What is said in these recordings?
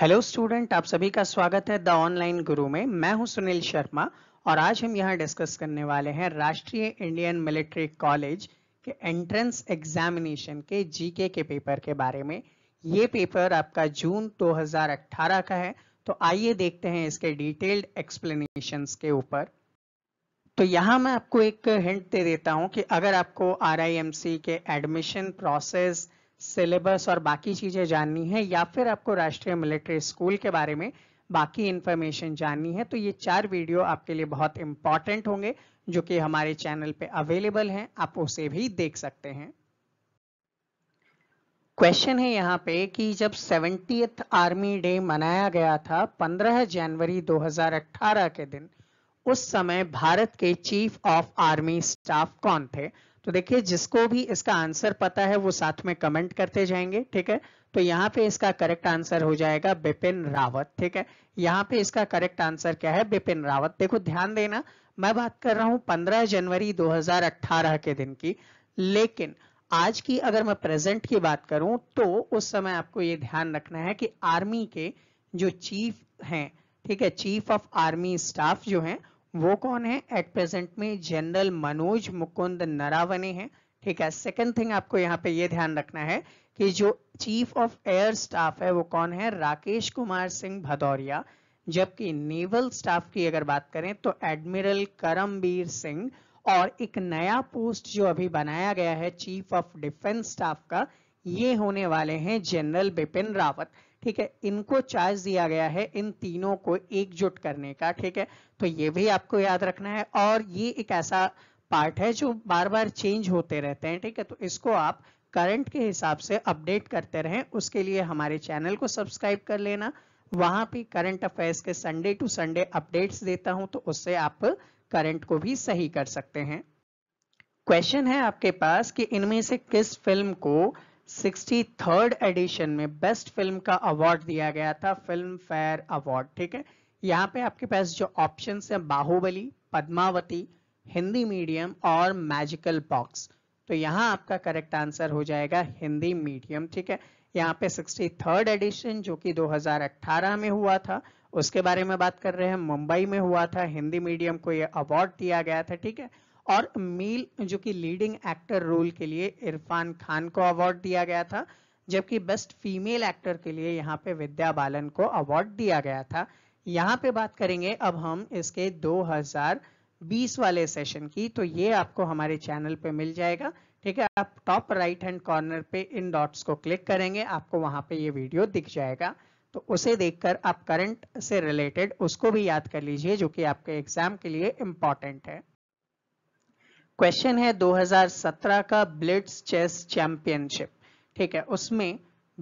hello student आप सभी का स्वागत है द ऑनलाइन गुरु में मैं हूं सुनील शर्मा और आज हम यहां डिस्कस करने वाले हैं राष्ट्रीय इंडियन मिलिट्री कॉलेज के एंट्रेंस एग्जामिनेशन के जीके के पेपर के बारे में ये पेपर आपका जून 2018 का है तो आइए देखते हैं इसके डिटेल्ड एक्सप्लेनेशन के ऊपर तो यहाँ मैं आपको एक हिंट दे देता हूँ कि अगर आपको आर के एडमिशन प्रोसेस सिलेबस और बाकी चीज़ें जाननी है या फिर आपको राष्ट्रीय मिलिट्री स्कूल के बारे में बाकी इन्फॉर्मेशन जाननी है तो ये चार वीडियो आपके लिए बहुत इंपॉर्टेंट होंगे जो कि हमारे चैनल पे अवेलेबल हैं आप उसे भी देख सकते हैं क्वेश्चन है यहाँ पे कि जब सेवेंटी आर्मी डे मनाया गया था 15 जनवरी 2018 के दिन उस समय भारत के चीफ ऑफ आर्मी स्टाफ कौन थे तो देखिए जिसको भी इसका आंसर पता है वो साथ में कमेंट करते जाएंगे ठीक है तो यहाँ पे इसका करेक्ट आंसर हो जाएगा बिपिन रावत ठीक है यहाँ पे इसका करेक्ट आंसर क्या है बिपिन रावत देखो ध्यान देना मैं बात कर रहा हूं 15 जनवरी 2018 के दिन की लेकिन आज की अगर मैं प्रेजेंट की बात करूं तो उस समय आपको ये ध्यान रखना है कि आर्मी के जो चीफ हैं ठीक है चीफ ऑफ आर्मी स्टाफ जो हैं वो कौन है एट प्रेजेंट में जनरल मनोज मुकुंद नरावने हैं ठीक है सेकंड थिंग आपको यहाँ पे ये ध्यान रखना है कि जो चीफ ऑफ एयर स्टाफ है वो कौन है राकेश कुमार सिंह भदौरिया जबकि नेवल स्टाफ की अगर बात करें तो एडमिरल करमबीर सिंह और एक नया पोस्ट जो अभी बनाया गया है चीफ ऑफ डिफेंस स्टाफ का ये होने वाले हैं जनरल बिपिन रावत ठीक है इनको चार्ज दिया गया है इन तीनों को एकजुट करने का ठीक है तो ये भी आपको याद रखना है और ये एक ऐसा पार्ट है जो बार बार चेंज होते रहते हैं ठीक है तो इसको आप करंट के हिसाब से अपडेट करते रहें उसके लिए हमारे चैनल को सब्सक्राइब कर लेना वहां पे करंट अफेयर्स के संडे टू संडे अपडेट्स देता हूं तो उससे आप करंट को भी सही कर सकते हैं क्वेश्चन है आपके पास कि इनमें से किस फिल्म को 63rd एडिशन में बेस्ट फिल्म का अवार्ड दिया गया था फिल्म फेयर अवार्ड ठीक है यहाँ पे आपके पास जो ऑप्शन है बाहुबली पद्मावती हिंदी मीडियम और मैजिकल बॉक्स तो यहाँ आपका करेक्ट आंसर हो जाएगा हिंदी मीडियम ठीक है यहाँ पे 63rd एडिशन जो कि 2018 में हुआ था उसके बारे में बात कर रहे हैं मुंबई में हुआ था हिंदी मीडियम को ये अवार्ड दिया गया था ठीक है और मील जो कि लीडिंग एक्टर रोल के लिए इरफान खान को अवार्ड दिया गया था जबकि बेस्ट फीमेल एक्टर के लिए यहाँ पे विद्या बालन को अवार्ड दिया गया था यहाँ पे बात करेंगे अब हम इसके 2020 वाले सेशन की तो ये आपको हमारे चैनल पे मिल जाएगा ठीक है आप टॉप राइट हैंड कॉर्नर पे इन डॉट्स को क्लिक करेंगे आपको वहां पे ये वीडियो दिख जाएगा तो उसे देखकर आप करंट से रिलेटेड उसको भी याद कर लीजिए जो कि आपके एग्जाम के लिए इम्पॉर्टेंट है क्वेश्चन है 2017 का ब्लिट्स चेस चैंपियनशिप ठीक है उसमें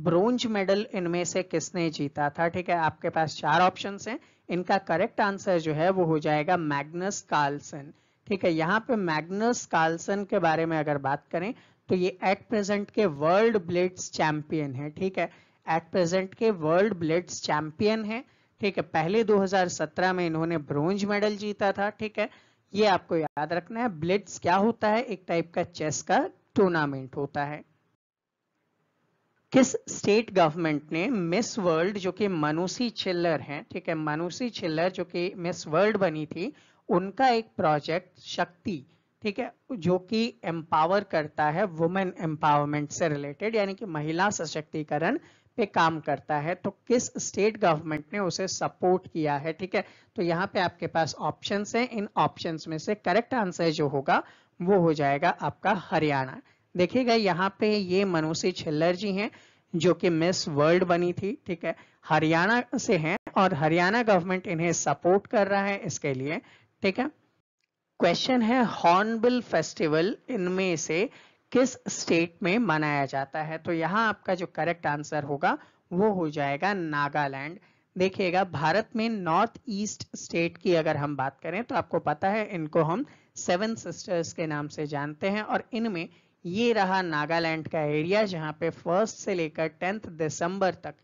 ब्रोंज मेडल इनमें से किसने जीता था ठीक है आपके पास चार ऑप्शन हैं इनका करेक्ट आंसर जो है वो हो जाएगा मैग्नस कार्लसन ठीक है यहाँ पे मैग्नस कार्लसन के बारे में अगर बात करें तो ये एट प्रेजेंट के वर्ल्ड ब्लेड्स चैंपियन है ठीक है एट प्रेजेंट के वर्ल्ड ब्लेड्स चैंपियन है ठीक है पहले 2017 में इन्होंने ब्रोंज मेडल जीता था ठीक है ये आपको याद रखना है ब्लिट्स क्या होता है एक टाइप का चेस का टूर्नामेंट होता है किस स्टेट गवर्नमेंट ने मिस वर्ल्ड जो कि मनुषी छिल्लर हैं ठीक है मनुषी छिल्लर जो कि मिस वर्ल्ड बनी थी उनका एक प्रोजेक्ट शक्ति ठीक है जो कि एम्पावर करता है वुमेन एम्पावरमेंट से रिलेटेड यानी कि महिला सशक्तिकरण पे काम करता है तो किस स्टेट गवर्नमेंट ने उसे सपोर्ट किया है ठीक है तो यहाँ पे आपके पास ऑप्शन हैं इन ऑप्शन में से करेक्ट आंसर जो होगा वो हो जाएगा आपका हरियाणा देखिएगा यहाँ पे ये मनुषी छिल्लर जी हैं जो कि मिस वर्ल्ड बनी थी ठीक है हरियाणा से हैं और हरियाणा गवर्नमेंट इन्हें सपोर्ट कर रहा है इसके लिए ठीक है क्वेश्चन है हॉर्नबिल फेस्टिवल इनमें से किस स्टेट में मनाया जाता है तो यहाँ आपका जो करेक्ट आंसर होगा वो हो जाएगा नागालैंड देखिएगा भारत में नॉर्थ ईस्ट स्टेट की अगर हम बात करें तो आपको पता है इनको हम सेवन सिस्टर्स के नाम से जानते हैं और इनमें ये रहा नागालैंड का एरिया जहाँ पे फर्स्ट से लेकर टेंथ दिसंबर तक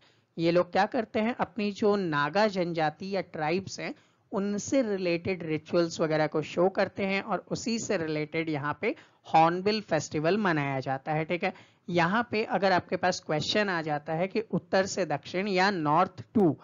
ये लोग क्या करते हैं अपनी जो नागा जनजाति या ट्राइब्स हैं उनसे रिलेटेड रिचुअल्स वगैरह को शो करते हैं और उसी से रिलेटेड यहाँ पे हॉर्नबिल फेस्टिवल मनाया जाता है ठीक है यहाँ पे अगर आपके पास क्वेश्चन आ जाता है कि उत्तर से दक्षिण या नॉर्थ टू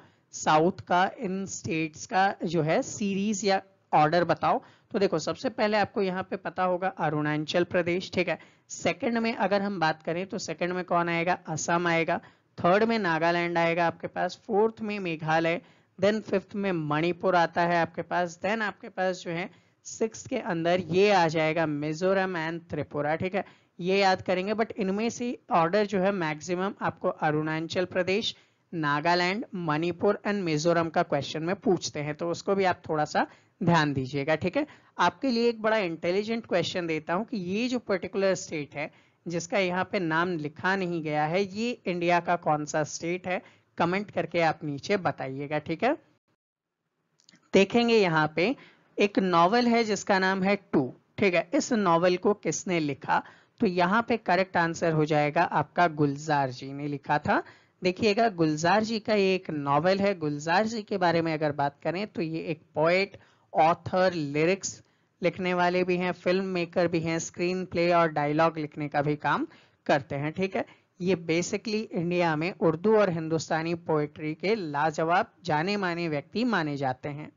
साउथ का इन स्टेट्स का जो है सीरीज या ऑर्डर बताओ तो देखो सबसे पहले आपको यहाँ पे पता होगा अरुणाचल प्रदेश ठीक है सेकंड में अगर हम बात करें तो सेकंड में कौन आएगा असम आएगा थर्ड में नागालैंड आएगा आपके पास फोर्थ में मेघालय देन फिफ्थ में मणिपुर आता है आपके पास देन आपके पास जो है सिक्स के अंदर ये आ जाएगा मिजोरम एंड त्रिपुरा ठीक है ये याद करेंगे बट इनमें से ऑर्डर जो है मैक्सिमम आपको अरुणाचल प्रदेश नागालैंड मणिपुर एंड मिजोरम का क्वेश्चन में पूछते हैं तो उसको भी आप थोड़ा सा ध्यान दीजिएगा ठीक है आपके लिए एक बड़ा इंटेलिजेंट क्वेश्चन देता हूँ कि ये जो पर्टिकुलर स्टेट है जिसका यहाँ पे नाम लिखा नहीं गया है ये इंडिया का कौन सा स्टेट है कमेंट करके आप नीचे बताइएगा ठीक है देखेंगे यहाँ पे एक नॉवल है जिसका नाम है टू ठीक है इस नॉवल को किसने लिखा तो यहाँ पे करेक्ट आंसर हो जाएगा आपका गुलजार जी ने लिखा था देखिएगा गुलजार जी का ये एक नॉवल है गुलजार जी के बारे में अगर बात करें तो ये एक पोएट ऑथर लिरिक्स लिखने वाले भी हैं फिल्म मेकर भी हैं स्क्रीन प्ले और डायलॉग लिखने का भी काम करते हैं ठीक है ये बेसिकली इंडिया में उर्दू और हिंदुस्तानी पोइट्री के लाजवाब जाने माने व्यक्ति माने जाते हैं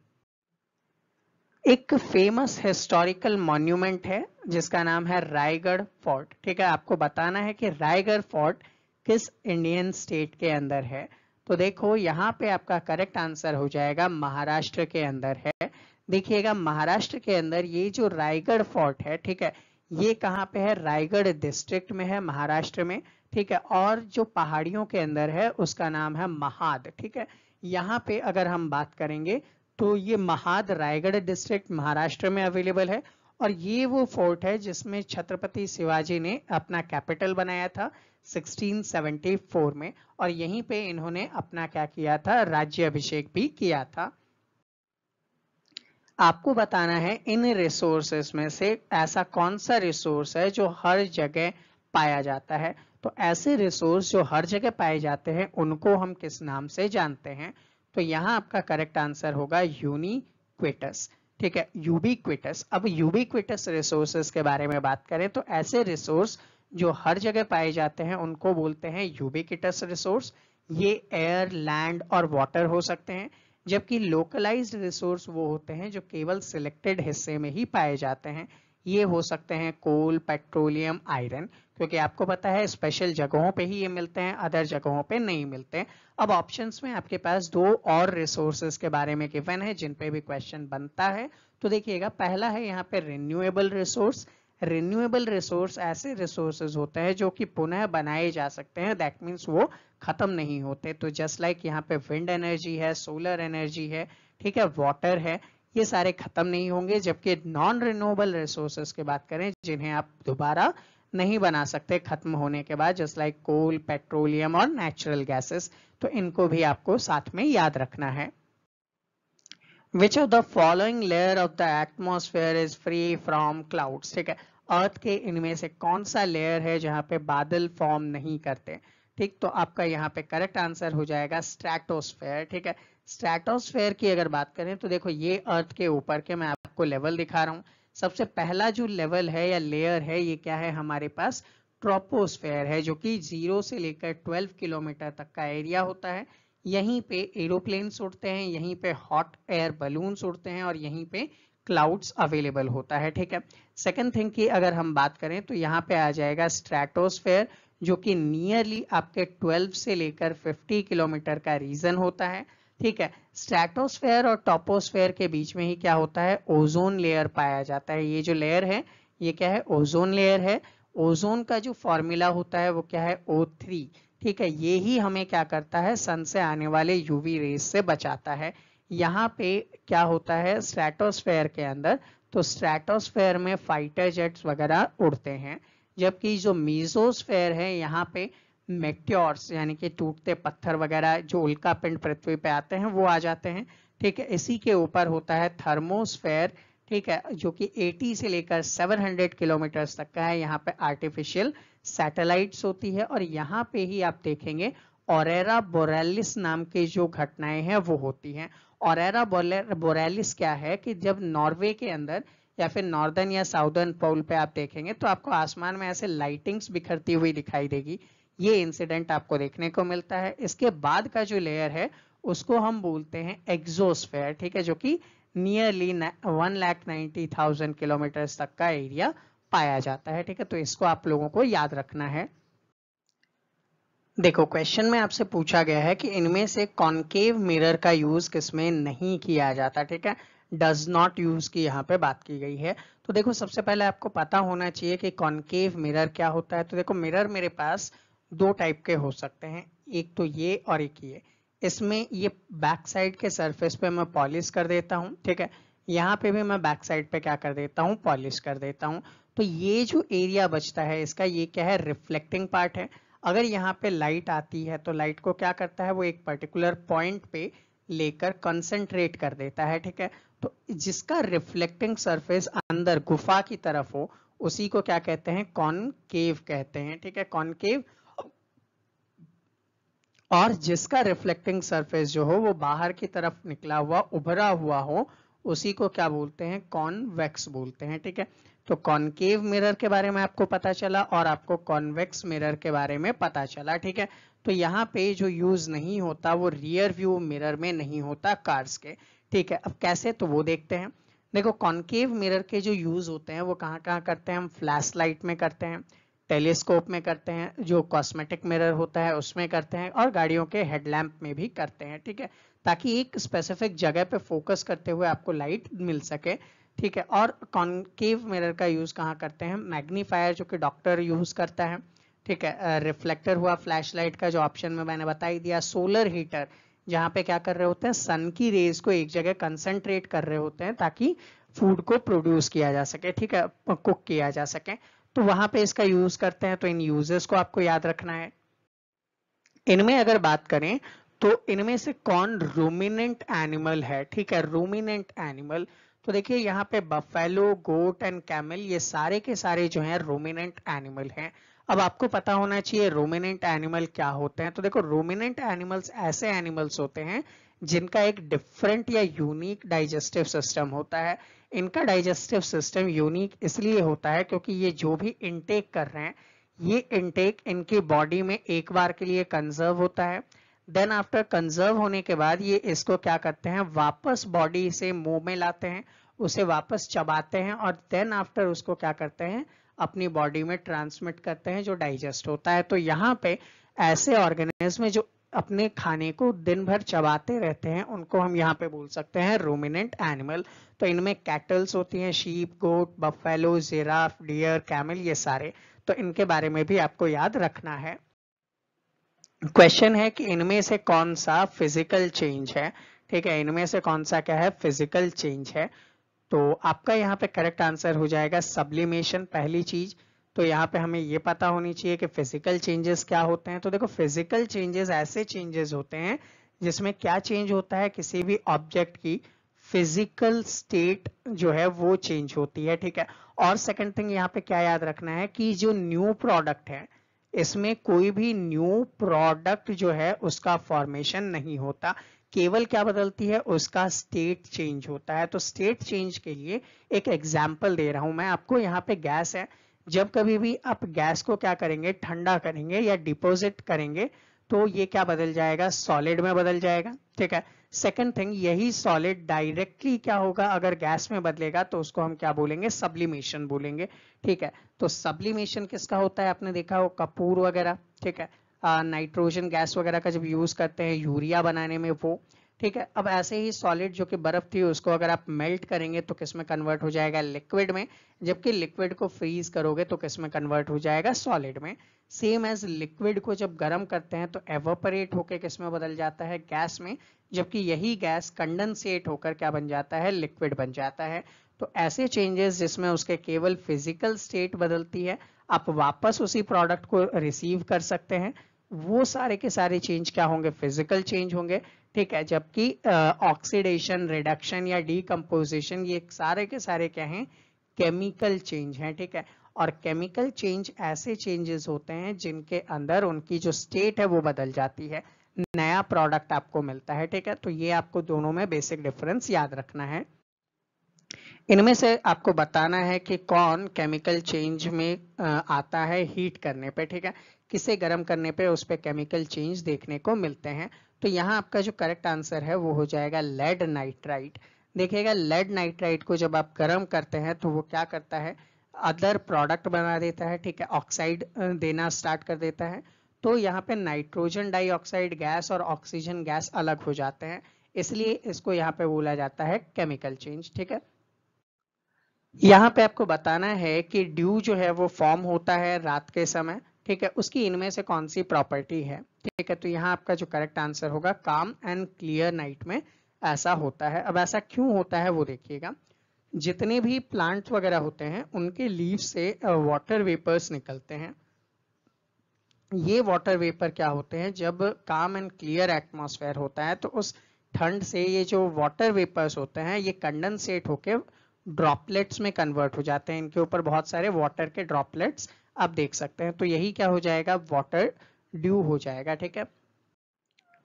एक फेमस हिस्टोरिकल मॉन्यूमेंट है जिसका नाम है रायगढ़ फोर्ट ठीक है आपको बताना है कि रायगढ़ फोर्ट किस इंडियन स्टेट के अंदर है तो देखो यहाँ पे आपका करेक्ट आंसर हो जाएगा महाराष्ट्र के अंदर है देखिएगा महाराष्ट्र के अंदर ये जो रायगढ़ फोर्ट है ठीक है ये कहाँ पे है रायगढ़ डिस्ट्रिक्ट में है महाराष्ट्र में ठीक है और जो पहाड़ियों के अंदर है उसका नाम है महाद ठीक है यहाँ पे अगर हम बात करेंगे तो ये महाद रायगढ़ डिस्ट्रिक्ट महाराष्ट्र में अवेलेबल है और ये वो फोर्ट है जिसमें छत्रपति शिवाजी ने अपना कैपिटल बनाया था 1674 में और यहीं पे इन्होंने अपना क्या किया था राज्य अभिषेक भी किया था आपको बताना है इन रिसोर्सेस में से ऐसा कौन सा रिसोर्स है जो हर जगह पाया जाता है तो ऐसे रिसोर्स जो हर जगह पाए जाते हैं उनको हम किस नाम से जानते हैं तो यहाँ आपका करेक्ट आंसर होगा यूनिक्विटस ठीक है यूबीक्विटस अब यूबीक्विटस रिसोर्सेस के बारे में बात करें तो ऐसे रिसोर्स जो हर जगह पाए जाते हैं उनको बोलते हैं यूबीक्विटस रिसोर्स ये एयर लैंड और वाटर हो सकते हैं जबकि लोकलाइज्ड रिसोर्स वो होते हैं जो केवल सिलेक्टेड हिस्से में ही पाए जाते हैं ये हो सकते हैं कोल पेट्रोलियम आयरन क्योंकि आपको पता है स्पेशल जगहों पे ही ये मिलते हैं अदर जगहों पे नहीं मिलते हैं अब ऑप्शंस में आपके पास दो और रिसोर्सेज के बारे में गिवन है जिन पे भी क्वेश्चन बनता है तो देखिएगा पहला है यहाँ पे रिन्यूएबल रिसोर्स रिन्यूएबल रिसोर्स ऐसे रिसोर्सेज होते हैं जो कि पुनः बनाए जा सकते हैं दैट मीन्स वो ख़त्म नहीं होते तो जस्ट लाइक यहाँ पे विंड एनर्जी है सोलर एनर्जी है ठीक है वाटर है ये सारे ख़त्म नहीं होंगे जबकि नॉन रिन्यूएबल रिसोर्सेस की बात करें जिन्हें आप दोबारा नहीं बना सकते ख़त्म होने के बाद जस्ट लाइक कोल पेट्रोलियम और नेचुरल गैसेस तो इनको भी आपको साथ में याद रखना है which of the following layer of the atmosphere is free from clouds ठीक है अर्थ के इनमें से कौन सा लेयर है जहां पे बादल फॉर्म नहीं करते ठीक तो आपका यहाँ पे करेक्ट आंसर हो जाएगा स्ट्रैटोस्फेयर ठीक है स्ट्रैटोस्फेयर की अगर बात करें तो देखो ये अर्थ के ऊपर के मैं आपको लेवल दिखा रहा हूँ सबसे पहला जो लेवल है या लेयर है ये क्या है हमारे पास ट्रोपोस्फेयर है जो कि जीरो से लेकर ट्वेल्व किलोमीटर तक का एरिया होता है यहीं पे एरोप्लेन्स उड़ते हैं यहीं पे हॉट एयर बलून्स उड़ते हैं और यहीं पे क्लाउड्स अवेलेबल होता है ठीक है सेकंड थिंग की अगर हम बात करें तो यहाँ पे आ जाएगा स्ट्रैटोस्फेयर जो कि नियरली आपके 12 से लेकर 50 किलोमीटर का रीजन होता है ठीक है स्ट्रेटोस्फेयर और टॉपोस्फेयर के बीच में ही क्या होता है ओजोन लेयर पाया जाता है ये जो लेयर है ये क्या है ओजोन लेयर है ओजोन का जो फॉर्मूला होता है वो क्या है ओ थ्री ठीक है ये ही हमें क्या करता है सन से आने वाले यूवी रेस से बचाता है यहाँ पे क्या होता है स्ट्रेटोस्फेयर के अंदर तो स्ट्रेटोस्फेयर में फाइटर जेट्स वगैरह उड़ते हैं जबकि जो मीजोस्फेयर है यहाँ पे मेट्योर्स यानी कि टूटते पत्थर वगैरह जो उल्का पिंड पृथ्वी पे आते हैं वो आ जाते हैं ठीक है इसी के ऊपर होता है थर्मोस्फेयर ठीक है जो कि 80 से लेकर 700 किलोमीटर तक का है यहाँ पे आर्टिफिशियल सैटेलाइट्स होती है और यहाँ पे ही आप देखेंगे ओरेरा बोरेलिस नाम की जो घटनाएं हैं वो होती हैं ओरेरा बोरेलिस क्या है कि जब नॉर्वे के अंदर या फिर नॉर्दर्न या साउदर्न पोल पे आप देखेंगे तो आपको आसमान में ऐसे लाइटिंग्स बिखरती हुई दिखाई देगी ये इंसिडेंट आपको देखने को मिलता है इसके बाद का जो लेयर है उसको हम बोलते हैं एग्जोस्फेयर ठीक है जो कि nearly one lakh ninety thousand kilometer तक का एरिया पाया जाता है ठीक है तो इसको आप लोगों को याद रखना है देखो क्वेश्चन में आपसे पूछा गया है कि इनमें से कॉन्केव मिरर का यूज किसमें नहीं किया जाता ठीक है डज नॉट यूज की यहाँ पे बात की गई है तो देखो सबसे पहले आपको पता होना चाहिए कि कॉन्केव मिरर क्या होता है तो देखो मिरर मेरे पास दो टाइप के हो सकते हैं एक तो ये और एक ये इसमें ये बैक साइड के सरफेस पे मैं पॉलिश कर देता हूँ ठीक है यहाँ पे भी मैं बैक साइड पे क्या कर देता हूँ पॉलिश कर देता हूँ तो ये जो एरिया बचता है इसका ये क्या है रिफ्लेक्टिंग पार्ट है अगर यहाँ पे लाइट आती है तो लाइट को क्या करता है वो एक पर्टिकुलर पॉइंट पे लेकर कंसेंट्रेट कर देता है ठीक है तो जिसका रिफ्लेक्टिंग सरफेस अंदर गुफा की तरफ हो उसी को क्या कहते हैं कॉनकेव कहते हैं ठीक है कॉनकेव और जिसका रिफ्लेक्टिंग सरफेस जो हो वो बाहर की तरफ निकला हुआ उभरा हुआ हो उसी को क्या बोलते हैं कॉनवेक्स बोलते हैं ठीक है तो कॉनकेव मिरर के बारे में आपको पता चला और आपको कॉनवेक्स मिरर के बारे में पता चला ठीक है तो यहाँ पे जो यूज नहीं होता वो रियर व्यू मिरर में नहीं होता कार्स के ठीक है अब कैसे तो वो देखते हैं देखो कॉन्केव मिरर के जो यूज होते हैं वो कहाँ कहाँ करते हैं हम फ्लैश लाइट में करते हैं टेलीस्कोप में करते हैं जो कॉस्मेटिक मिरर होता है उसमें करते हैं और गाड़ियों के हेडलैम्प में भी करते हैं ठीक है ताकि एक स्पेसिफिक जगह पे फोकस करते हुए आपको लाइट मिल सके ठीक है और कॉन्केव मिरर का यूज़ कहाँ करते हैं मैग्नीफायर जो कि डॉक्टर यूज़ करता है ठीक है रिफ्लेक्टर हुआ फ्लैशलाइट का जो ऑप्शन में मैंने बता ही दिया सोलर हीटर जहाँ पे क्या कर रहे होते हैं सन की रेज को एक जगह कंसंट्रेट कर रहे होते हैं ताकि फूड को प्रोड्यूस किया जा सके ठीक है कुक किया जा सके तो वहां पे इसका यूज करते हैं तो इन यूजर्स को आपको याद रखना है इनमें अगर बात करें तो इनमें से कौन रोमिनेंट एनिमल है ठीक है रोमिनेंट एनिमल तो देखिए यहाँ पे बफेलो गोट एंड कैमल ये सारे के सारे जो हैं रोमिनेंट एनिमल हैं अब आपको पता होना चाहिए रोमिनेंट एनिमल क्या होते हैं तो देखो रोमिनेंट एनिमल्स ऐसे एनिमल्स होते हैं जिनका एक डिफरेंट या यूनिक डाइजेस्टिव सिस्टम होता है इनका डाइजेस्टिव सिस्टम यूनिक इसलिए होता है क्योंकि ये जो भी इनटेक कर रहे हैं ये इनटेक इनकी बॉडी में एक बार के लिए कंजर्व होता है देन आफ्टर कंजर्व होने के बाद ये इसको क्या करते हैं वापस बॉडी से मुंह में लाते हैं उसे वापस चबाते हैं और देन आफ्टर उसको क्या करते हैं अपनी बॉडी में ट्रांसमिट करते हैं जो डाइजेस्ट होता है तो यहाँ पे ऐसे ऑर्गेनिज्म जो अपने खाने को दिन भर चबाते रहते हैं उनको हम यहाँ पे बोल सकते हैं रोमिनेंट एनिमल तो इनमें कैटल्स होती हैं sheep goat buffalo giraffe deer camel ये सारे तो इनके बारे में भी आपको याद रखना है क्वेश्चन है कि इनमें से कौन सा फिजिकल चेंज है ठीक है इनमें से कौन सा क्या है फिजिकल चेंज है तो आपका यहाँ पे करेक्ट आंसर हो जाएगा सब्लिमेशन पहली चीज तो यहाँ पे हमें ये पता होनी चाहिए कि फिजिकल चेंजेस क्या होते हैं तो देखो फिजिकल चेंजेस ऐसे चेंजेस होते हैं जिसमें क्या चेंज होता है किसी भी ऑब्जेक्ट की फिजिकल स्टेट जो है वो चेंज होती है ठीक है और सेकंड थिंग यहाँ पे क्या याद रखना है कि जो न्यू प्रोडक्ट है इसमें कोई भी न्यू प्रोडक्ट जो है उसका फॉर्मेशन नहीं होता केवल क्या बदलती है उसका स्टेट चेंज होता है तो स्टेट चेंज के लिए एक एग्जाम्पल दे रहा हूं मैं आपको यहाँ पे गैस है जब कभी भी आप गैस को क्या करेंगे ठंडा करेंगे या डिपोजिट करेंगे तो ये क्या बदल जाएगा सॉलिड में बदल जाएगा ठीक है सेकेंड थिंग यही सॉलिड डायरेक्टली क्या होगा अगर गैस में बदलेगा तो उसको हम क्या बोलेंगे सब्लिमेशन बोलेंगे ठीक है तो सब्लिमेशन किसका होता है आपने देखा हो कपूर वगैरह ठीक है नाइट्रोजन गैस वगैरह का जब यूज़ करते हैं यूरिया बनाने में वो ठीक है अब ऐसे ही सॉलिड जो कि बर्फ थी उसको अगर आप मेल्ट करेंगे तो किस में कन्वर्ट हो जाएगा लिक्विड में जबकि लिक्विड को फ्रीज करोगे तो किस में कन्वर्ट हो जाएगा सॉलिड में सेम एज लिक्विड को जब गर्म करते हैं तो एवोपरेट होकर किस में बदल जाता है गैस में जबकि यही गैस कंडेंसेट होकर क्या बन जाता है लिक्विड बन जाता है तो ऐसे चेंजेस जिसमें उसके केवल फिजिकल स्टेट बदलती है आप वापस उसी प्रोडक्ट को रिसीव कर सकते हैं वो सारे के सारे चेंज क्या होंगे फिजिकल चेंज होंगे ठीक है जबकि ऑक्सीडेशन रिडक्शन या डीकम्पोजिशन ये सारे के सारे क्या हैं केमिकल चेंज हैं ठीक है और केमिकल चेंज ऐसे चेंजेस होते हैं जिनके अंदर उनकी जो स्टेट है वो बदल जाती है नया प्रोडक्ट आपको मिलता है ठीक है तो ये आपको दोनों में बेसिक डिफरेंस याद रखना है इनमें से आपको बताना है कि कौन केमिकल चेंज में आता है हीट करने पे ठीक है किसे गर्म करने पे उस पर केमिकल चेंज देखने को मिलते हैं तो यहाँ आपका जो करेक्ट आंसर है वो हो जाएगा लेड नाइट्राइट देखिएगा लेड नाइट्राइट को जब आप गर्म करते हैं तो वो क्या करता है अदर प्रोडक्ट बना देता है ठीक है ऑक्साइड देना स्टार्ट कर देता है तो यहाँ पे नाइट्रोजन डाइऑक्साइड गैस और ऑक्सीजन गैस अलग हो जाते हैं इसलिए इसको यहाँ पे बोला जाता है केमिकल चेंज ठीक है यहाँ पे आपको बताना है कि ड्यू जो है वो फॉर्म होता है रात के समय ठीक है उसकी इनमें से कौन सी प्रॉपर्टी है ठीक है तो यहाँ आपका जो करेक्ट आंसर होगा काम एंड क्लियर नाइट में ऐसा होता है अब ऐसा क्यों होता है वो देखिएगा जितने भी प्लांट वगैरह होते हैं उनके लीव से वाटर वेपर्स निकलते हैं ये वाटर वेपर क्या होते हैं जब काम एंड क्लियर एटमॉस्फेयर होता है तो उस ठंड से ये जो वाटर वेपर्स होते हैं ये कंडेंसेट होके ड्रॉपलेट्स में कन्वर्ट हो जाते हैं इनके ऊपर बहुत सारे वाटर के ड्रॉपलेट्स आप देख सकते हैं तो यही क्या हो जाएगा वाटर ड्यू हो जाएगा ठीक है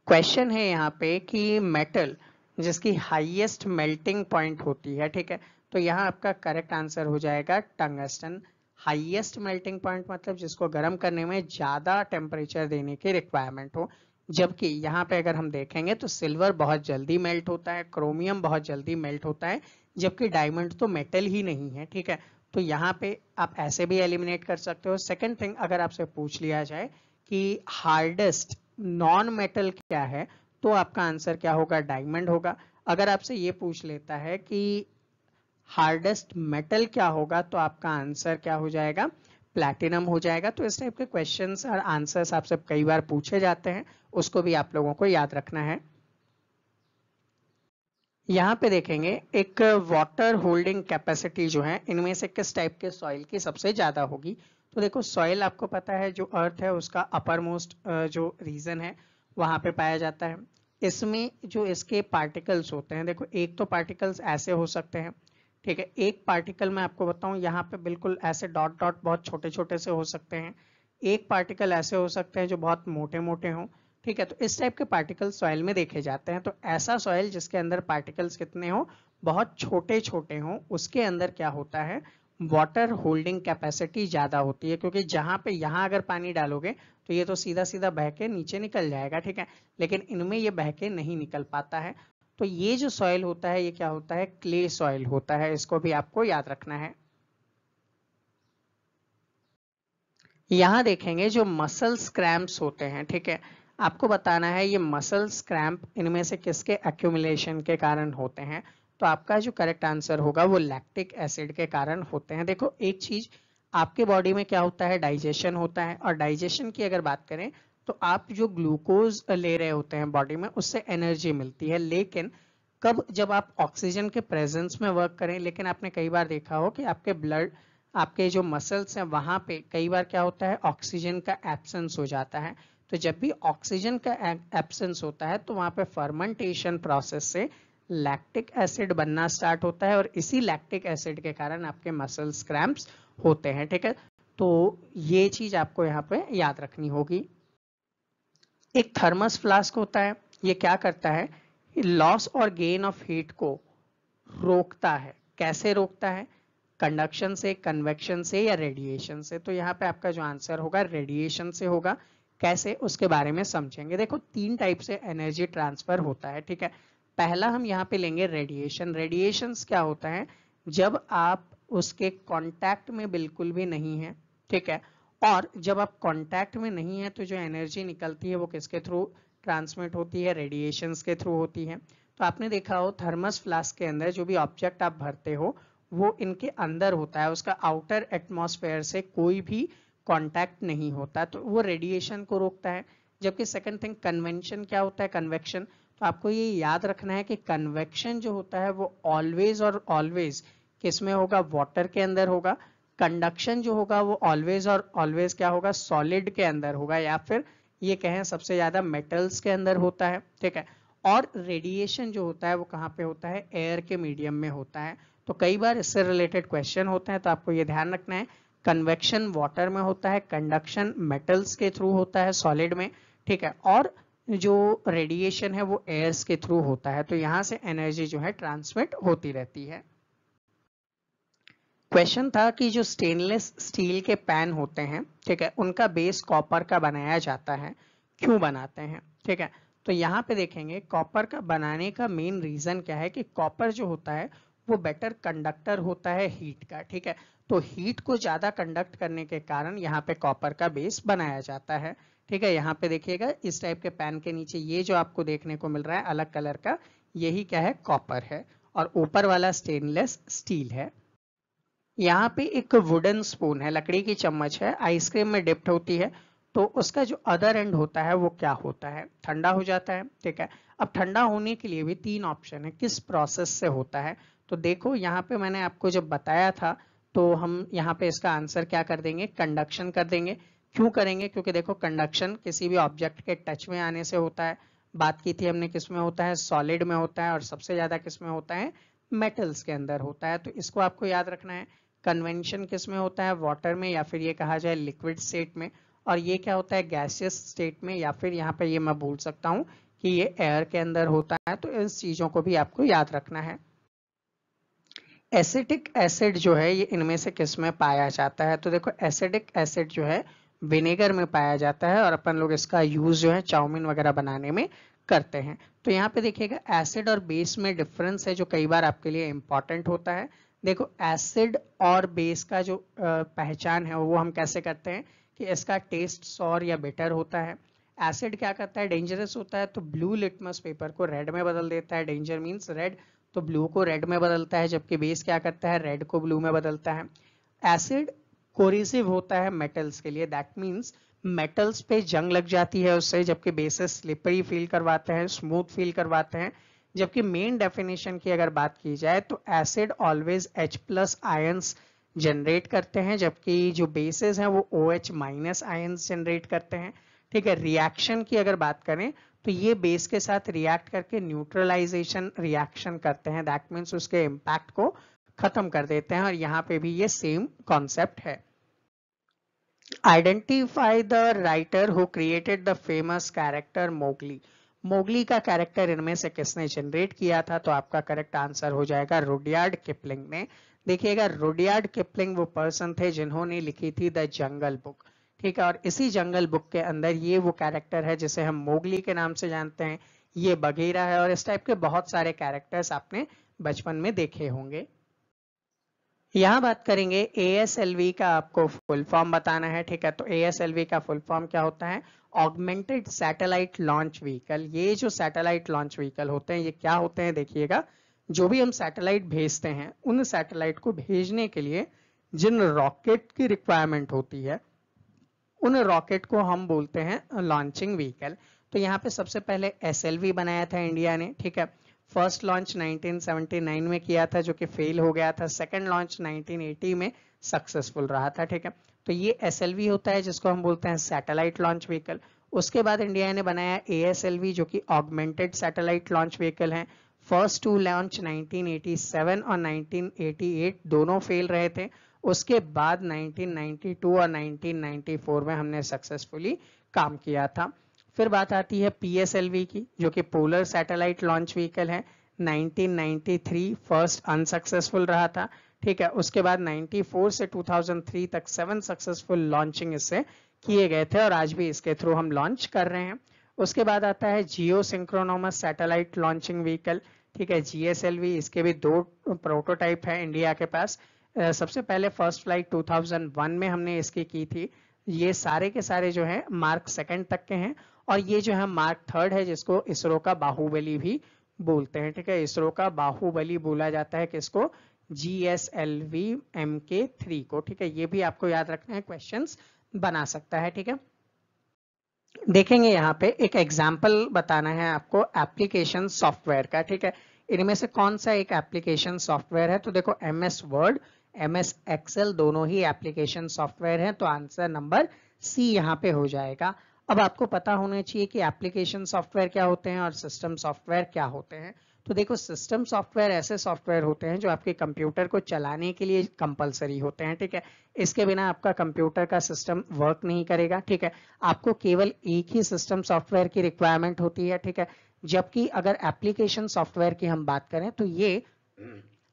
क्वेश्चन है यहाँ पे कि मेटल जिसकी हाईएस्ट मेल्टिंग पॉइंट होती है ठीक है तो यहाँ आपका करेक्ट आंसर हो जाएगा टंगस्टन हाईएस्ट मेल्टिंग पॉइंट मतलब जिसको गर्म करने में ज़्यादा टेम्परेचर देने की रिक्वायरमेंट हो जबकि यहाँ पे अगर हम देखेंगे तो सिल्वर बहुत जल्दी मेल्ट होता है क्रोमियम बहुत जल्दी मेल्ट होता है जबकि डायमंड तो मेटल ही नहीं है ठीक है तो यहाँ पे आप ऐसे भी एलिमिनेट कर सकते हो सेकेंड थिंग अगर आपसे पूछ लिया जाए कि हार्डेस्ट नॉन मेटल क्या है तो आपका आंसर क्या होगा डायमंड होगा अगर आपसे ये पूछ लेता है कि हार्डेस्ट मेटल क्या होगा तो आपका आंसर क्या हो जाएगा प्लैटिनम हो जाएगा तो इस टाइप के क्वेश्चन और आंसर्स आपसे कई बार पूछे जाते हैं उसको भी आप लोगों को याद रखना है यहाँ पे देखेंगे एक वाटर होल्डिंग कैपेसिटी जो है इनमें से किस टाइप के सॉइल की सबसे ज़्यादा होगी तो देखो सॉइल आपको पता है जो अर्थ है उसका अपर मोस्ट जो रीजन है वहाँ पे पाया जाता है इसमें जो इसके पार्टिकल्स होते हैं देखो एक तो पार्टिकल्स ऐसे हो सकते हैं ठीक है एक पार्टिकल मैं आपको बताऊं यहाँ पे बिल्कुल ऐसे डॉट डॉट बहुत छोटे छोटे से हो सकते हैं एक पार्टिकल ऐसे हो सकते हैं जो बहुत मोटे मोटे हों ठीक है तो इस टाइप के पार्टिकल सॉइल में देखे जाते हैं तो ऐसा सॉइल जिसके अंदर पार्टिकल्स कितने हो बहुत छोटे छोटे हों उसके अंदर क्या होता है वाटर होल्डिंग कैपेसिटी ज़्यादा होती है क्योंकि जहां पे यहां अगर पानी डालोगे तो ये तो सीधा सीधा बह के नीचे निकल जाएगा ठीक है लेकिन इनमें ये बह के नहीं निकल पाता है तो ये जो सॉइल होता है ये क्या होता है क्ले सॉइल होता है इसको भी आपको याद रखना है यहां देखेंगे जो मसल स्क्रैम्स होते हैं ठीक है आपको बताना है ये मसल्स क्रैम्प इनमें से किसके एक्यूमुलेशन के कारण होते हैं तो आपका जो करेक्ट आंसर होगा वो लैक्टिक एसिड के कारण होते हैं देखो एक चीज आपके बॉडी में क्या होता है डाइजेशन होता है और डाइजेशन की अगर बात करें तो आप जो ग्लूकोज ले रहे होते हैं बॉडी में उससे एनर्जी मिलती है लेकिन कब जब आप ऑक्सीजन के प्रेजेंस में वर्क करें लेकिन आपने कई बार देखा हो कि आपके ब्लड आपके जो मसल्स हैं वहाँ पे कई बार क्या होता है ऑक्सीजन का एब्सेंस हो जाता है तो जब भी ऑक्सीजन का एब्सेंस होता है तो वहां पे फर्मेंटेशन प्रोसेस से लैक्टिक एसिड बनना स्टार्ट होता है और इसी लैक्टिक एसिड के कारण आपके मसल्स क्रैम्प्स होते हैं ठीक है तो ये चीज आपको यहाँ पे याद रखनी होगी एक थर्मस फ्लास्क होता है ये क्या करता है लॉस और गेन ऑफ हीट को रोकता है कैसे रोकता है कंडक्शन से कन्वेक्शन से या रेडिएशन से तो यहाँ पे आपका जो आंसर होगा रेडिएशन से होगा कैसे उसके बारे में समझेंगे देखो तीन टाइप से एनर्जी ट्रांसफर होता है ठीक है पहला हम यहाँ पे लेंगे रेडिएशन रेडिएशन क्या होता है जब आप उसके कॉन्टैक्ट में बिल्कुल भी नहीं है ठीक है और जब आप कॉन्टैक्ट में नहीं है तो जो एनर्जी निकलती है वो किसके थ्रू ट्रांसमिट होती है रेडिएशन के थ्रू होती है तो आपने देखा हो थर्मस फ्लास्क के अंदर जो भी ऑब्जेक्ट आप भरते हो वो इनके अंदर होता है उसका आउटर एटमॉस्फेयर से कोई भी कॉन्टैक्ट नहीं होता तो वो रेडिएशन को रोकता है जबकि सेकेंड थिंग कन्वेंशन क्या होता है कन्वेक्शन तो आपको ये याद रखना है कि कन्वेक्शन जो होता है वो ऑलवेज और ऑलवेज किस में होगा वाटर के अंदर होगा कंडक्शन जो होगा वो ऑलवेज और ऑलवेज क्या होगा सॉलिड के अंदर होगा या फिर ये कहें सबसे ज़्यादा मेटल्स के अंदर होता है ठीक है और रेडिएशन जो होता है वो कहाँ पे होता है एयर के मीडियम में होता है तो कई बार इससे रिलेटेड क्वेश्चन होते हैं तो आपको ये ध्यान रखना है कन्वेक्शन वाटर में होता है कंडक्शन मेटल्स के थ्रू होता है सॉलिड में ठीक है और जो रेडिएशन है वो एयर्स के थ्रू होता है तो यहाँ से एनर्जी जो है ट्रांसमिट होती रहती है क्वेश्चन था कि जो स्टेनलेस स्टील के पैन होते हैं ठीक है उनका बेस कॉपर का बनाया जाता है क्यों बनाते हैं ठीक है तो यहाँ पे देखेंगे कॉपर का बनाने का मेन रीजन क्या है कि कॉपर जो होता है वो बेटर कंडक्टर होता है हीट का ठीक है तो हीट को ज़्यादा कंडक्ट करने के कारण यहाँ पे कॉपर का बेस बनाया जाता है ठीक है यहाँ पे देखिएगा इस टाइप के पैन के नीचे ये जो आपको देखने को मिल रहा है अलग कलर का यही क्या है कॉपर है और ऊपर वाला स्टेनलेस स्टील है यहाँ पे एक वुडन स्पून है लकड़ी की चम्मच है आइसक्रीम में डिप्ट होती है तो उसका जो अदर एंड होता है वो क्या होता है ठंडा हो जाता है ठीक है अब ठंडा होने के लिए भी तीन ऑप्शन है किस प्रोसेस से होता है तो देखो यहाँ पे मैंने आपको जब बताया था तो हम यहाँ पे इसका आंसर क्या कर देंगे कंडक्शन कर देंगे क्यों करेंगे क्योंकि देखो कंडक्शन किसी भी ऑब्जेक्ट के टच में आने से होता है बात की थी हमने किस में होता है सॉलिड में होता है और सबसे ज्यादा किस में होता है मेटल्स के अंदर होता है तो इसको आपको याद रखना है कन्वेंशन किस में होता है वाटर में या फिर ये कहा जाए लिक्विड स्टेट में और ये क्या होता है गैसियस स्टेट में या फिर यहाँ पे ये मैं भूल सकता हूँ कि ये एयर के अंदर होता है तो इन चीज़ों को भी आपको याद रखना है एसिटिक एसिड जो है ये इनमें से किस में पाया जाता है तो देखो एसिडिक एसिड जो है विनेगर में पाया जाता है और अपन लोग इसका यूज़ जो है चाउमीन वगैरह बनाने में करते हैं तो यहाँ पे देखिएगा एसिड और बेस में डिफरेंस है जो कई बार आपके लिए इम्पॉर्टेंट होता है देखो एसिड और बेस का जो पहचान है वो हम कैसे करते हैं कि इसका टेस्ट सॉर या बेटर होता है एसिड क्या करता है डेंजरस होता है तो ब्लू लिटमस पेपर को रेड में बदल देता है डेंजर मीन्स रेड तो ब्लू को रेड में बदलता है जबकि बेस क्या करता है रेड को ब्लू में बदलता है एसिड कोरिसिव होता है मेटल्स के लिए दैट मीन्स मेटल्स पे जंग लग जाती है उससे जबकि बेसिस स्लिपरी फील करवाते हैं स्मूथ फील करवाते हैं जबकि मेन डेफिनेशन की अगर बात की जाए तो acid always H plus ions generate करते हैं जबकि जो बेसिस हैं वो O H minus ion generate करते हैं ठीक है रिएक्शन की अगर बात करें तो ये बेस के साथ रिएक्ट करके न्यूट्रलाइजेशन रिएक्शन करते हैं दैट मीन्स उसके इम्पैक्ट को खत्म कर देते हैं और यहाँ पे भी ये सेम कॉन्सेप्ट है identify the writer who created the famous character Mowgli Mowgli का कैरेक्टर इनमें से किसने जनरेट किया था तो आपका करेक्ट आंसर हो जाएगा रोडियार्ड किपलिंग ने देखिएगा रुडियार्ड किपलिंग वो पर्सन थे जिन्होंने लिखी थी द जंगल बुक ठीक है और इसी जंगल बुक के अंदर ये वो कैरेक्टर है जिसे हम मोगली के नाम से जानते हैं ये बघेरा है और इस टाइप के बहुत सारे कैरेक्टर्स आपने बचपन में देखे होंगे यहाँ बात करेंगे ए का आपको फुल फॉर्म बताना है ठीक है तो ए का फुल फॉर्म क्या होता है ऑगमेंटेड सैटेलाइट लॉन्च व्हीकल ये जो सैटेलाइट लॉन्च व्हीकल होते हैं ये क्या होते हैं देखिएगा जो भी हम सैटेलाइट भेजते हैं उन सैटेलाइट को भेजने के लिए जिन रॉकेट की रिक्वायरमेंट होती है उन रॉकेट को हम बोलते हैं लॉन्चिंग व्हीकल तो यहाँ पे सबसे पहले एस बनाया था इंडिया ने ठीक है फर्स्ट लॉन्च 1979 में किया था जो कि फेल हो गया था सेकंड लॉन्च 1980 में सक्सेसफुल रहा था ठीक है तो ये एस होता है जिसको हम बोलते हैं सैटेलाइट लॉन्च व्हीकल उसके बाद इंडिया ने बनाया ए जो कि ऑगमेंटेड सैटेलाइट लॉन्च व्हीकल है फर्स्ट टू लॉन्च 1987 और 1988 दोनों फेल रहे थे उसके बाद 1992 और 1994 में हमने सक्सेसफुली काम किया था फिर बात आती है पीएसएलवी की जो कि पोलर सैटेलाइट लॉन्च व्हीकल है 1993 फर्स्ट अनसक्सेसफुल रहा था ठीक है उसके बाद 94 से 2003 तक सेवन सक्सेसफुल लॉन्चिंग इससे किए गए थे और आज भी इसके थ्रू हम लॉन्च कर रहे हैं उसके बाद आता है geosynchronous satellite launching vehicle ठीक है जीएसएलवी इसके भी दो प्रोटोटाइप है इंडिया के पास सबसे पहले फर्स्ट फ्लाइट 2001 में हमने इसकी की थी ये सारे के सारे जो है मार्क सेकंड तक के हैं और ये जो है मार्क थर्ड है जिसको इसरो का बाहुबली भी बोलते हैं ठीक है इसरो का बाहुबली बोला जाता है किसको G S L V M K three को ठीक है ये भी आपको याद रखना है क्वेश्चन बना सकता है ठीक है देखेंगे यहाँ पे एक एग्जाम्पल बताना है आपको एप्लीकेशन सॉफ्टवेयर का ठीक है इनमें से कौन सा एक एप्लीकेशन सॉफ्टवेयर है तो देखो M S word M S excel दोनों ही एप्लीकेशन सॉफ्टवेयर हैं तो आंसर नंबर सी यहाँ पे हो जाएगा अब आपको पता होना चाहिए कि एप्लीकेशन सॉफ्टवेयर क्या होते हैं और सिस्टम सॉफ्टवेयर क्या होते हैं तो देखो सिस्टम सॉफ्टवेयर ऐसे सॉफ्टवेयर होते हैं जो आपके कंप्यूटर को चलाने के लिए कंपलसरी होते हैं ठीक है इसके बिना आपका कंप्यूटर का सिस्टम वर्क नहीं करेगा ठीक है आपको केवल एक ही सिस्टम सॉफ्टवेयर की रिक्वायरमेंट होती है ठीक है जबकि अगर एप्लीकेशन सॉफ्टवेयर की हम बात करें तो ये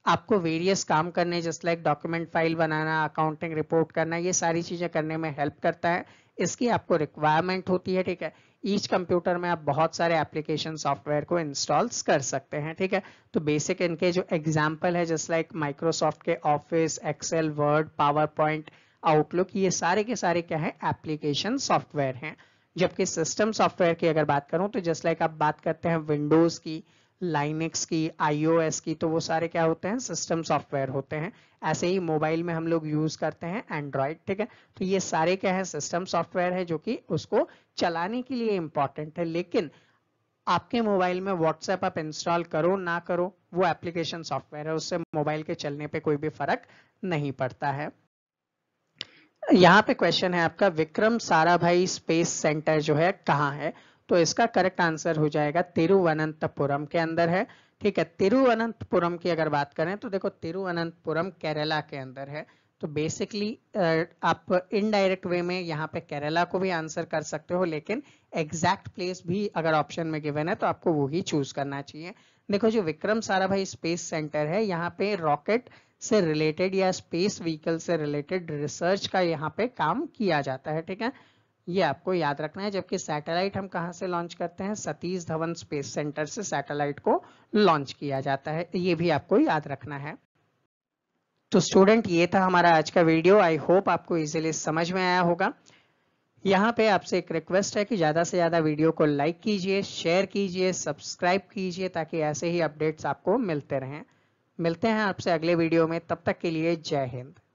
आपको वेरियस काम करने जस्ट लाइक डॉक्यूमेंट फाइल बनाना अकाउंटिंग रिपोर्ट करना ये सारी चीज़ें करने में हेल्प करता है इसकी आपको रिक्वायरमेंट होती है ठीक है ईच कंप्यूटर में आप बहुत सारे एप्लीकेशन सॉफ्टवेयर को इंस्टॉल्स कर सकते हैं ठीक है तो बेसिक इनके जो एग्जाम्पल है जस्ट लाइक माइक्रोसॉफ्ट के office Excel Word PowerPoint Outlook ये सारे के सारे क्या है एप्लीकेशन सॉफ्टवेयर हैं जबकि सिस्टम सॉफ्टवेयर की अगर बात करूं तो जस्ट लाइक आप बात करते हैं विंडोज़ की लाइनेक्स की आईओएस की तो वो सारे क्या होते हैं सिस्टम सॉफ्टवेयर होते हैं ऐसे ही मोबाइल में हम लोग यूज करते हैं एंड्रॉयड ठीक है तो ये सारे क्या है सिस्टम सॉफ्टवेयर है जो कि उसको चलाने के लिए इंपॉर्टेंट है लेकिन आपके मोबाइल में व्हाट्सएप आप इंस्टॉल करो ना करो वो एप्लीकेशन सॉफ्टवेयर है उससे मोबाइल के चलने पर कोई भी फर्क नहीं पड़ता है यहाँ पे क्वेश्चन है आपका विक्रम सारा भाई स्पेस सेंटर जो है कहाँ है तो इसका करेक्ट आंसर हो जाएगा तिरुवनंतपुरम के अंदर है ठीक है तिरुवनंतपुरम की अगर बात करें तो देखो तिरुवनंतपुरम केरला के अंदर है तो बेसिकली आप इनडायरेक्ट वे में यहाँ पे केरला को भी आंसर कर सकते हो लेकिन एग्जैक्ट प्लेस भी अगर ऑप्शन में गिवन है तो आपको वो ही चूज करना चाहिए देखो जो विक्रम साराभाई स्पेस सेंटर है यहाँ पे रॉकेट से रिलेटेड या स्पेस व्हीकल से रिलेटेड रिसर्च का यहाँ पे काम किया जाता है ठीक है ये आपको याद रखना है जबकि सैटेलाइट हम कहाँ से लॉन्च करते हैं सतीश धवन स्पेस सेंटर से सैटेलाइट को लॉन्च किया जाता है ये भी आपको याद रखना है तो स्टूडेंट ये था हमारा आज का वीडियो आई होप आपको इजीली समझ में आया होगा यहाँ पे आपसे एक रिक्वेस्ट है कि ज़्यादा से ज़्यादा वीडियो को लाइक कीजिए शेयर कीजिए सब्सक्राइब कीजिए ताकि ऐसे ही अपडेट्स आपको मिलते रहें मिलते हैं आपसे अगले वीडियो में तब तक के लिए जय हिंद